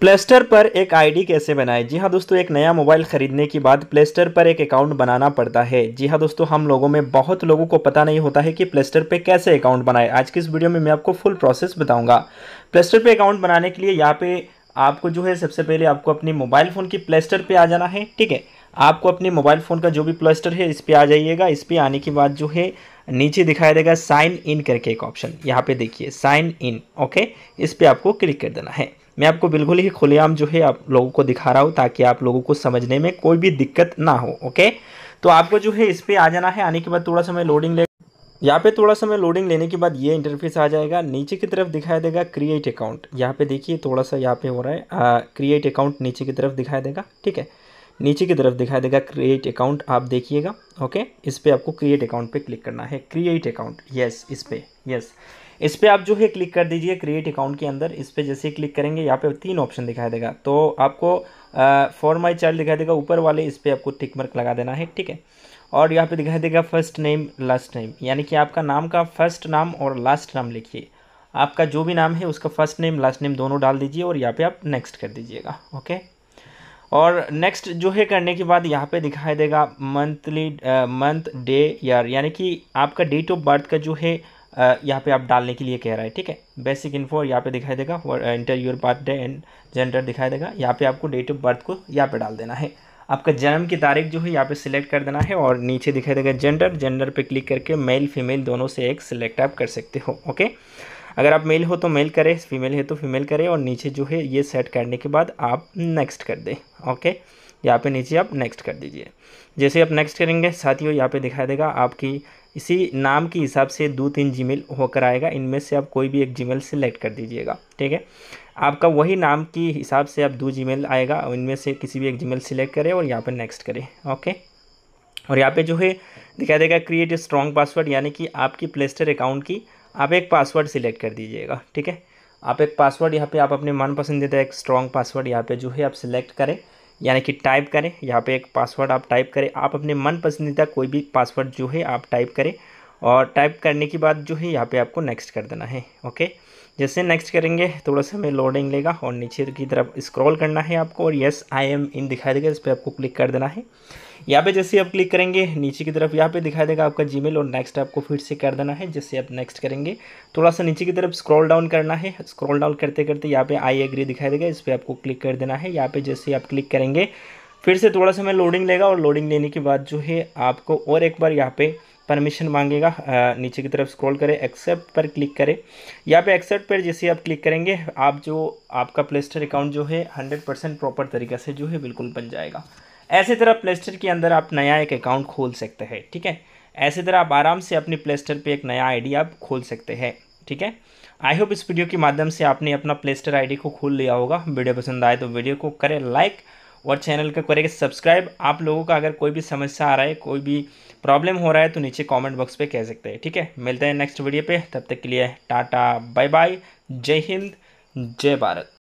प्लेस्टर पर एक आईडी कैसे बनाएं जी हाँ दोस्तों एक नया मोबाइल ख़रीदने के बाद प्लेस्टर पर एक अकाउंट बनाना पड़ता है जी हाँ दोस्तों हम लोगों में बहुत लोगों को पता नहीं होता है कि प्लेस्टर पर कैसे अकाउंट बनाएं आज की इस वीडियो में मैं आपको फुल प्रोसेस बताऊंगा प्लेस्टर पर अकाउंट बनाने के लिए यहाँ पे आपको जो है सबसे पहले आपको अपने मोबाइल फ़ोन की प्लेस्टर पर आ जाना है ठीक है आपको अपने मोबाइल फ़ोन का जो भी प्लेस्टर है इस पर आ जाइएगा इस पर आने के बाद जो है नीचे दिखाई देगा साइन इन करके एक ऑप्शन यहाँ पर देखिए साइन इन ओके इस पर आपको क्लिक कर देना है मैं आपको बिल्कुल ही खुलेआम जो है आप लोगों को दिखा रहा हूँ ताकि आप लोगों को समझने में कोई भी दिक्कत ना हो ओके तो आपको जो है इस पर आ जाना है आने के बाद थोड़ा समय लोडिंग ले यहाँ पे थोड़ा सा मैं लोडिंग लेने के बाद ये इंटरफेस आ जाएगा नीचे की तरफ दिखाई देगा क्रिएट अकाउंट यहाँ पे देखिए थोड़ा सा यहाँ पे हो रहा है क्रिएट अकाउंट नीचे की तरफ दिखाई देगा ठीक है नीचे की तरफ दिखाई देगा क्रिएट अकाउंट आप देखिएगा ओके इस पर आपको क्रिएट अकाउंट पे क्लिक करना है क्रिएट अकाउंट यस इस पर यस इस पर आप जो है क्लिक कर दीजिए क्रिएट अकाउंट के अंदर इस पर जैसे क्लिक करेंगे यहाँ पे तीन ऑप्शन दिखाई देगा तो आपको फॉर माई चाइल्ड दिखाई देगा ऊपर वाले इस पर आपको टिक मार्क लगा देना है ठीक है और यहाँ पे दिखाई देगा फर्स्ट नेम लास्ट नेम यानी कि आपका नाम का फर्स्ट नाम और लास्ट नाम लिखिए आपका जो भी नाम है उसका फर्स्ट नेम लास्ट नेम दोनों डाल दीजिए और यहाँ पर आप नेक्स्ट कर दीजिएगा ओके और नेक्स्ट जो है करने के बाद यहाँ पे दिखाई देगा मंथली मंथ डे ईयर यानी कि आपका डेट ऑफ बर्थ का जो है यहाँ पे आप डालने के लिए कह रहा है ठीक है बेसिक इन्फो यहाँ पे दिखाई देगा enter your birthday and gender दिखाई देगा यहाँ पे आपको डेट ऑफ बर्थ को यहाँ पे डाल देना है आपका जन्म की तारीख जो है यहाँ पे सिलेक्ट कर देना है और नीचे दिखाई देगा जेंडर जेंडर पे क्लिक करके मेल फीमेल दोनों से एक सिलेक्ट आप कर सकते हो ओके अगर आप मेल हो तो मेल करें फीमेल है तो फीमेल करें और नीचे जो है ये सेट करने के बाद आप नेक्स्ट कर दें ओके यहाँ पे नीचे आप नेक्स्ट कर दीजिए जैसे आप नेक्स्ट करेंगे साथियों यहाँ पे दिखाई देगा आपकी इसी नाम के हिसाब से दो तीन मेल होकर आएगा इनमें से आप कोई भी एक मेल सेलेक्ट कर दीजिएगा ठीक है आपका वही नाम के हिसाब से आप दो मेल आएगा और इनमें से किसी भी एक मेल सिलेक्ट करें और यहाँ पर नेक्स्ट करें ओके और यहाँ पर जो है दिखाई देगा क्रिएट स्ट्रॉन्ग पासवर्ड यानी कि आपकी प्लेस्टर अकाउंट की आप एक पासवर्ड सिलेक्ट कर दीजिएगा ठीक है आप एक पासवर्ड यहाँ पे आप अपने मन पसंदीदा एक स्ट्रॉन्ग पासवर्ड यहाँ पे जो है आप सिलेक्ट करें यानी कि टाइप करें यहाँ पे एक पासवर्ड आप टाइप करें आप अपने मन पसंदीदा कोई भी पासवर्ड जो है आप टाइप करें और टाइप करने के बाद जो है यहाँ पे आपको नेक्स्ट कर देना है ओके जैसे नेक्स्ट करेंगे थोड़ा सा हमें लोडिंग लेगा और नीचे की तरफ स्क्रॉल करना है आपको और येस आई एम इन दिखाई देगा इस पर आपको क्लिक कर देना है यहाँ पे जैसे आप क्लिक करेंगे नीचे की तरफ यहाँ पे दिखाई देगा आपका जीमेल और नेक्स्ट आपको फिर से कर देना है जैसे आप नेक्स्ट करेंगे थोड़ा सा नीचे की तरफ स्क्रॉल डाउन करना है स्क्रॉल डाउन करते करते यहाँ पे आई एग्री दिखाई देगा इस पर आपको क्लिक कर देना है यहाँ पे जैसे आप क्लिक करेंगे फिर से थोड़ा सा हमें लोडिंग लेगा और लोडिंग लेने के बाद जो है आपको और एक बार यहाँ पे परमिशन मांगेगा नीचे की तरफ स्क्रॉल करें एक्सेप्ट पर क्लिक करें यहाँ पे एक्सेप्ट पर जैसे आप क्लिक करेंगे आप जो आपका प्ले स्टोर अकाउंट जो है हंड्रेड परसेंट प्रॉपर तरीके से जो है बिल्कुल बन जाएगा ऐसे तरह प्ले स्टोर के अंदर आप नया एक अकाउंट खोल सकते हैं ठीक है ऐसे तरह आप आराम से अपने प्ले स्टोर पर एक नया डी आप खोल सकते हैं ठीक है आई होप इस वीडियो के माध्यम से आपने अपना प्ले स्टोर डी को खोल लिया होगा वीडियो पसंद आए तो वीडियो को करें लाइक और चैनल को करेंगे सब्सक्राइब आप लोगों का अगर कोई भी समस्या आ रहा है कोई भी प्रॉब्लम हो रहा है तो नीचे कमेंट बॉक्स पे कह सकते हैं ठीक है मिलते हैं नेक्स्ट वीडियो पे तब तक के लिए टाटा बाय बाय जय हिंद जय भारत